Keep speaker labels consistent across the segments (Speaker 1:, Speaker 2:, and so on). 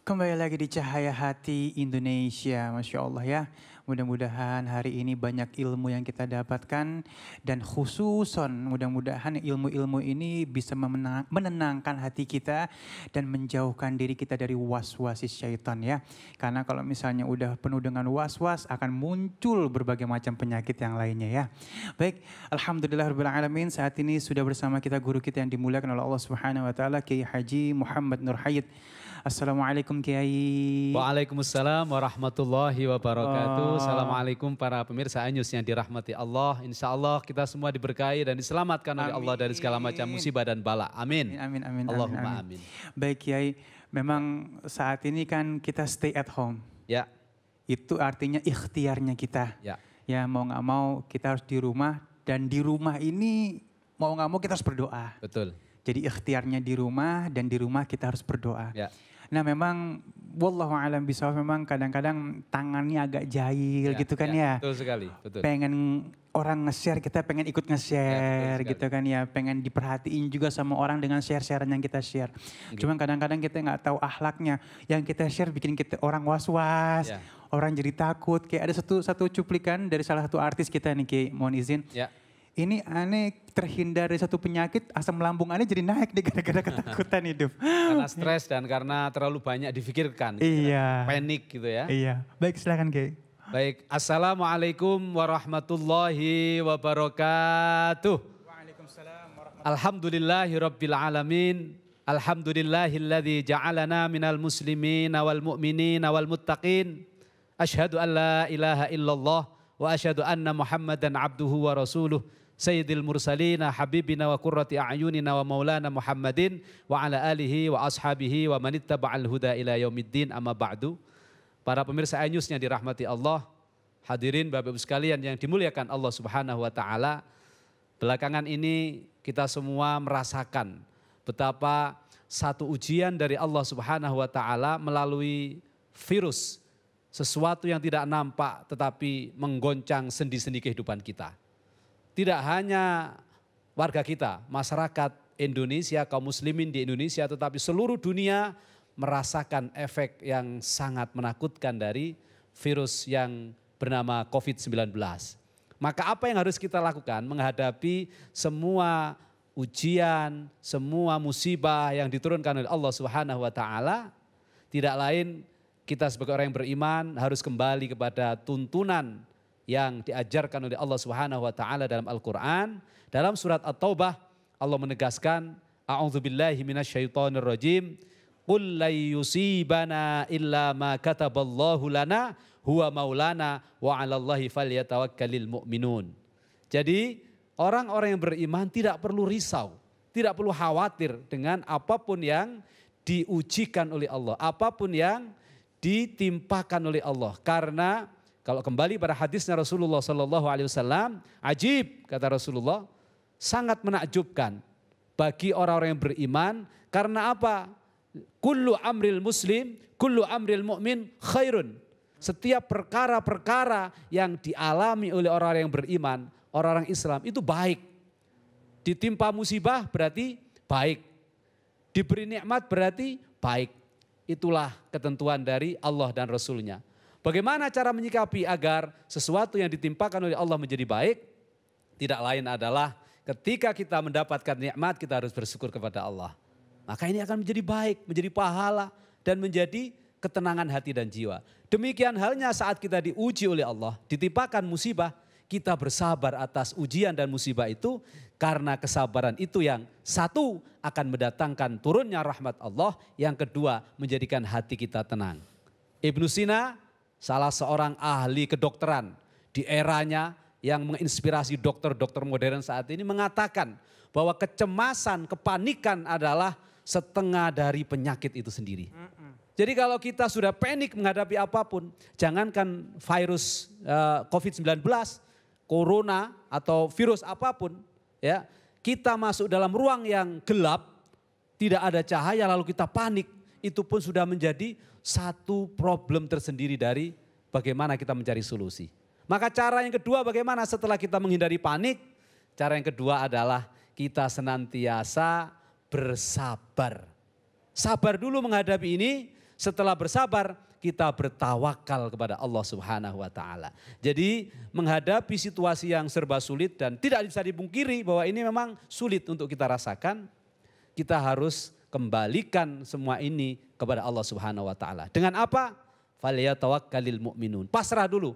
Speaker 1: Kembali lagi di Cahaya Hati Indonesia, Masya Allah ya. Mudah-mudahan hari ini banyak ilmu yang kita dapatkan dan khususon mudah-mudahan ilmu-ilmu ini bisa menenangkan hati kita dan menjauhkan diri kita dari was was syaitan ya. Karena kalau misalnya udah penuh dengan was-was akan muncul berbagai macam penyakit yang lainnya ya. Baik, alhamdulillah alamin saat ini sudah bersama kita guru kita yang dimuliakan oleh Allah Subhanahu wa taala Kiai Haji Muhammad Nur Hayat.
Speaker 2: Assalamualaikum Kiai. Waalaikumsalam warahmatullahi wabarakatuh. Assalamualaikum para pemirsa Anyus yang dirahmati Allah. Insya Allah kita semua diberkahi dan diselamatkan amin. oleh Allah dari segala macam musibah dan bala. Amin. Amin, amin, amin. Allahumma amin. amin. Baik Kiai,
Speaker 1: memang saat ini kan kita stay at home. Ya. Itu artinya ikhtiarnya kita. Ya. Ya mau nggak mau kita harus di rumah dan di rumah ini mau nggak mau kita harus berdoa. Betul. Jadi ikhtiarnya di rumah dan di rumah kita harus berdoa. Ya. Nah memang wallahu alam bisa memang kadang-kadang tangannya agak jahil ya, gitu kan ya. ya. Betul
Speaker 2: sekali, betul. Pengen
Speaker 1: orang nge-share kita pengen ikut ya, nge-share ya, gitu kan ya, pengen diperhatiin juga sama orang dengan share-sharean yang kita share. Gitu. Cuman kadang-kadang kita nggak tahu ahlaknya. Yang kita share bikin kita orang was-was, ya. orang jadi takut. Kayak ada satu satu cuplikan dari salah satu artis kita nih, Ki, mohon izin. Ya ini aneh terhindar dari satu penyakit asam lambung aneh jadi naik nih gara-gara
Speaker 2: ketakutan hidup. Karena stres dan karena terlalu banyak difikirkan. Gitu ya. Iya. Panik gitu ya. Iya.
Speaker 1: Baik silakan Kiai.
Speaker 2: Baik, Assalamualaikum warahmatullahi wabarakatuh. Waalaikumsalam warahmatullahi Alhamdulillahi rabbil alamin. Alhamdulillahilladzi ja'alana minal muslimin wal mu'minin wal muttaqin. Ashhadu an la ilaha illallah wa asyhadu anna Muhammadan abduhu wa rasuluh sayyidil mursalina habibina wa qurrati a'yunina wa maulana Muhammadin wa ala alihi wa ashabihi wa man ittaba'al huda ila yaumiddin amma ba'du. Para pemirsa iNews-nya dirahmati Allah, hadirin Bapak Ibu sekalian yang dimuliakan Allah Subhanahu wa taala. Belakangan ini kita semua merasakan betapa satu ujian dari Allah Subhanahu wa taala melalui virus sesuatu yang tidak nampak tetapi menggoncang sendi-sendi kehidupan kita. Tidak hanya warga kita, masyarakat Indonesia, kaum muslimin di Indonesia tetapi seluruh dunia merasakan efek yang sangat menakutkan dari virus yang bernama COVID-19. Maka apa yang harus kita lakukan menghadapi semua ujian, semua musibah yang diturunkan oleh Allah Subhanahu wa taala tidak lain kita sebagai orang yang beriman harus kembali kepada tuntunan yang diajarkan oleh Allah Subhanahu wa taala dalam Al-Qur'an. Dalam surat At-Taubah Allah menegaskan, "A'udzubillahi minasyaitonirrajim Qul la yusibana illa ma kataballahu lana huwa maulana wa 'alallahi falyatawakkalul mu'minun. Jadi, orang-orang yang beriman tidak perlu risau, tidak perlu khawatir dengan apapun yang diujikan oleh Allah, apapun yang ditimpakan oleh Allah karena kalau kembali pada hadisnya Rasulullah Shallallahu Alaihi Wasallam, ajib kata Rasulullah, sangat menakjubkan bagi orang-orang yang beriman karena apa? Kullu amril muslim, kullu amril mukmin khairun. Setiap perkara-perkara yang dialami oleh orang-orang yang beriman, orang-orang Islam itu baik. Ditimpa musibah berarti baik. Diberi nikmat berarti baik. Itulah ketentuan dari Allah dan Rasulnya. Bagaimana cara menyikapi agar sesuatu yang ditimpakan oleh Allah menjadi baik? Tidak lain adalah ketika kita mendapatkan nikmat kita harus bersyukur kepada Allah. Maka ini akan menjadi baik, menjadi pahala dan menjadi ketenangan hati dan jiwa. Demikian halnya saat kita diuji oleh Allah, ditimpakan musibah, kita bersabar atas ujian dan musibah itu karena kesabaran itu yang satu akan mendatangkan turunnya rahmat Allah, yang kedua menjadikan hati kita tenang. Ibnu Sina salah seorang ahli kedokteran di eranya yang menginspirasi dokter-dokter modern saat ini mengatakan bahwa kecemasan, kepanikan adalah setengah dari penyakit itu sendiri. Jadi kalau kita sudah panik menghadapi apapun, jangankan virus uh, eh, COVID-19, corona atau virus apapun, ya, kita masuk dalam ruang yang gelap, tidak ada cahaya lalu kita panik, itu pun sudah menjadi satu problem tersendiri dari bagaimana kita mencari solusi. Maka cara yang kedua bagaimana setelah kita menghindari panik? Cara yang kedua adalah kita senantiasa bersabar. Sabar dulu menghadapi ini, setelah bersabar kita bertawakal kepada Allah Subhanahu wa taala. Jadi menghadapi situasi yang serba sulit dan tidak bisa dipungkiri bahwa ini memang sulit untuk kita rasakan, kita harus kembalikan semua ini kepada Allah Subhanahu wa taala. Dengan apa? Falyatawakkalil mu'minun. Pasrah dulu.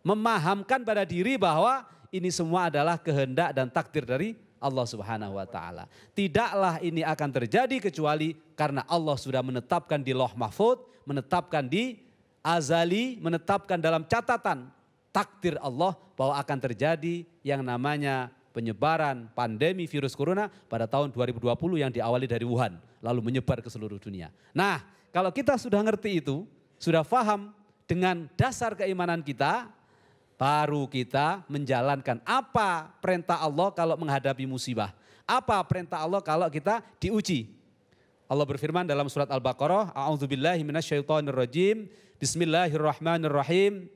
Speaker 2: Memahamkan pada diri bahwa ini semua adalah kehendak dan takdir dari Allah Subhanahu wa taala. Tidaklah ini akan terjadi kecuali karena Allah sudah menetapkan di Loh Mahfud menetapkan di azali, menetapkan dalam catatan takdir Allah bahwa akan terjadi yang namanya penyebaran pandemi virus corona pada tahun 2020 yang diawali dari Wuhan lalu menyebar ke seluruh dunia. Nah, kalau kita sudah ngerti itu, sudah faham dengan dasar keimanan kita, baru kita menjalankan apa perintah Allah kalau menghadapi musibah. Apa perintah Allah kalau kita diuji? Allah berfirman dalam surat Al-Baqarah, A'udzubillahi minasyaitonirrajim. Bismillahirrahmanirrahim.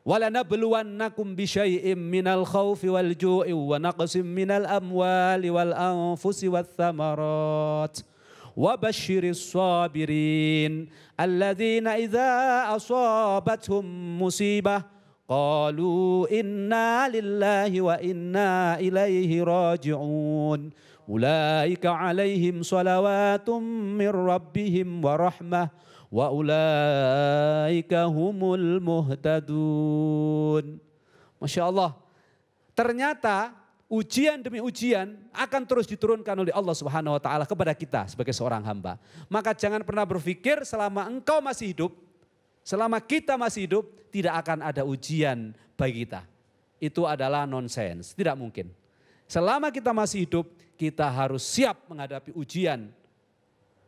Speaker 2: ولنبلونكم بشيء من الخوف والجوع ونقص من الأموال والأنفس والثمرات وبشر الصابرين الذين إذا أصابتهم مصيبة قالوا إنا لله وإنا إليه راجعون Ulaika alaihim salawatum min rabbihim wa rahmah wa ulaika humul muhtadun. Masya Allah. Ternyata ujian demi ujian akan terus diturunkan oleh Allah Subhanahu wa taala kepada kita sebagai seorang hamba. Maka jangan pernah berpikir selama engkau masih hidup, selama kita masih hidup tidak akan ada ujian bagi kita. Itu adalah nonsens, tidak mungkin. Selama kita masih hidup, kita harus siap menghadapi ujian,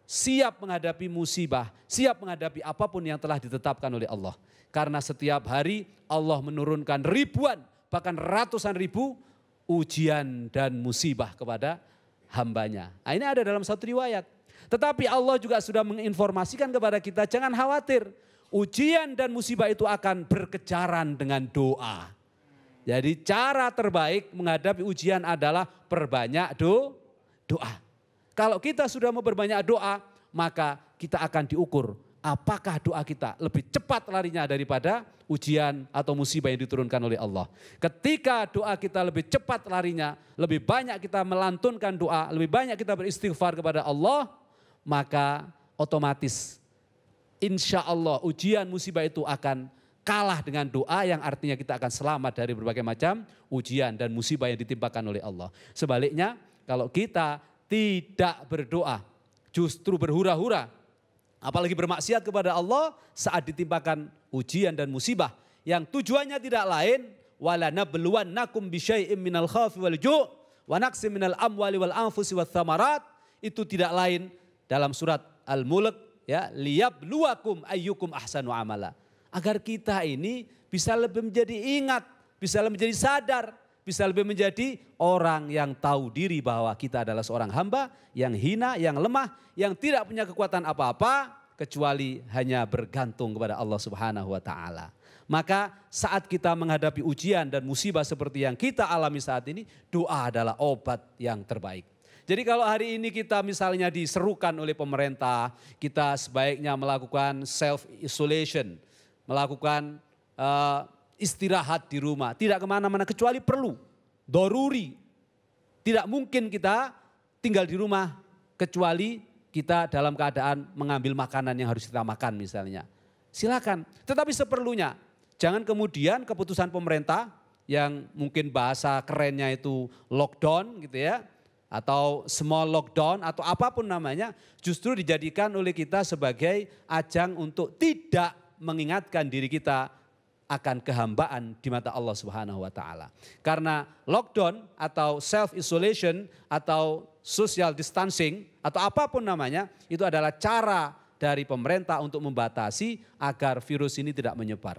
Speaker 2: siap menghadapi musibah, siap menghadapi apapun yang telah ditetapkan oleh Allah. Karena setiap hari Allah menurunkan ribuan, bahkan ratusan ribu ujian dan musibah kepada hambanya. Nah, ini ada dalam satu riwayat. Tetapi Allah juga sudah menginformasikan kepada kita, jangan khawatir. Ujian dan musibah itu akan berkejaran dengan doa. Jadi cara terbaik menghadapi ujian adalah perbanyak do, doa. Kalau kita sudah memperbanyak doa, maka kita akan diukur apakah doa kita lebih cepat larinya daripada ujian atau musibah yang diturunkan oleh Allah. Ketika doa kita lebih cepat larinya, lebih banyak kita melantunkan doa, lebih banyak kita beristighfar kepada Allah, maka otomatis insya Allah ujian musibah itu akan kalah dengan doa yang artinya kita akan selamat dari berbagai macam ujian dan musibah yang ditimpakan oleh Allah. Sebaliknya, kalau kita tidak berdoa, justru berhura-hura, apalagi bermaksiat kepada Allah saat ditimpakan ujian dan musibah yang tujuannya tidak lain wala nakum bisyai'im minal khawfi wal ju' wa naqsim minal amwali wal anfusi wal thamarat itu tidak lain dalam surat Al-Mulk ya liyabluwakum ayyukum ahsanu amala agar kita ini bisa lebih menjadi ingat, bisa lebih menjadi sadar, bisa lebih menjadi orang yang tahu diri bahwa kita adalah seorang hamba yang hina, yang lemah, yang tidak punya kekuatan apa-apa kecuali hanya bergantung kepada Allah Subhanahu wa taala. Maka saat kita menghadapi ujian dan musibah seperti yang kita alami saat ini, doa adalah obat yang terbaik. Jadi kalau hari ini kita misalnya diserukan oleh pemerintah, kita sebaiknya melakukan self isolation melakukan uh, istirahat di rumah. Tidak kemana-mana kecuali perlu. Doruri. Tidak mungkin kita tinggal di rumah kecuali kita dalam keadaan mengambil makanan yang harus kita makan misalnya. Silakan. Tetapi seperlunya. Jangan kemudian keputusan pemerintah yang mungkin bahasa kerennya itu lockdown gitu ya. Atau small lockdown atau apapun namanya justru dijadikan oleh kita sebagai ajang untuk tidak mengingatkan diri kita akan kehambaan di mata Allah Subhanahu wa taala. Karena lockdown atau self isolation atau social distancing atau apapun namanya itu adalah cara dari pemerintah untuk membatasi agar virus ini tidak menyebar.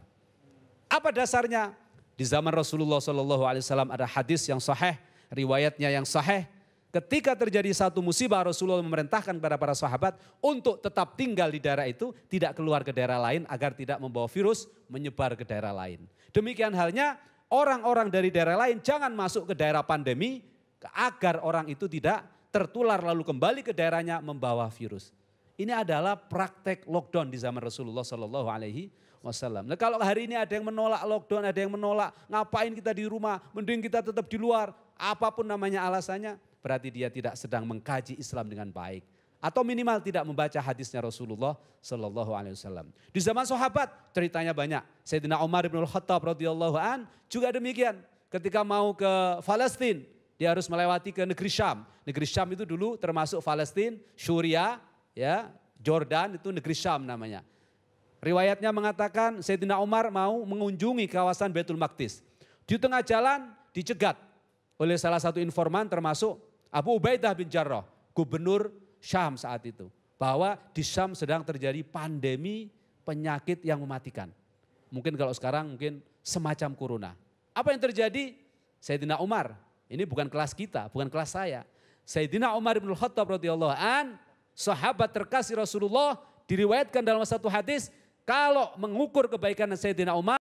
Speaker 2: Apa dasarnya? Di zaman Rasulullah Shallallahu alaihi wasallam ada hadis yang sahih, riwayatnya yang sahih Ketika terjadi satu musibah Rasulullah memerintahkan kepada para sahabat untuk tetap tinggal di daerah itu, tidak keluar ke daerah lain agar tidak membawa virus menyebar ke daerah lain. Demikian halnya orang-orang dari daerah lain jangan masuk ke daerah pandemi agar orang itu tidak tertular lalu kembali ke daerahnya membawa virus. Ini adalah praktek lockdown di zaman Rasulullah Shallallahu Alaihi Wasallam. Nah, kalau hari ini ada yang menolak lockdown, ada yang menolak ngapain kita di rumah, mending kita tetap di luar, apapun namanya alasannya, berarti dia tidak sedang mengkaji Islam dengan baik atau minimal tidak membaca hadisnya Rasulullah Shallallahu Alaihi Wasallam. Di zaman sahabat ceritanya banyak. Sayyidina Umar bin Khattab radhiyallahu an juga demikian. Ketika mau ke Palestina, dia harus melewati ke negeri Syam. Negeri Syam itu dulu termasuk Palestina, Syria, ya, Jordan itu negeri Syam namanya. Riwayatnya mengatakan Sayyidina Umar mau mengunjungi kawasan Betul Maktis. Di tengah jalan dicegat oleh salah satu informan termasuk Abu Ubaidah bin Jarrah, gubernur Syam saat itu. Bahwa di Syam sedang terjadi pandemi penyakit yang mematikan. Mungkin kalau sekarang mungkin semacam corona. Apa yang terjadi? Sayyidina Umar, ini bukan kelas kita, bukan kelas saya. Sayyidina Umar bin Khattab radhiyallahu an, sahabat terkasih Rasulullah, diriwayatkan dalam satu hadis, kalau mengukur kebaikan Sayyidina Umar,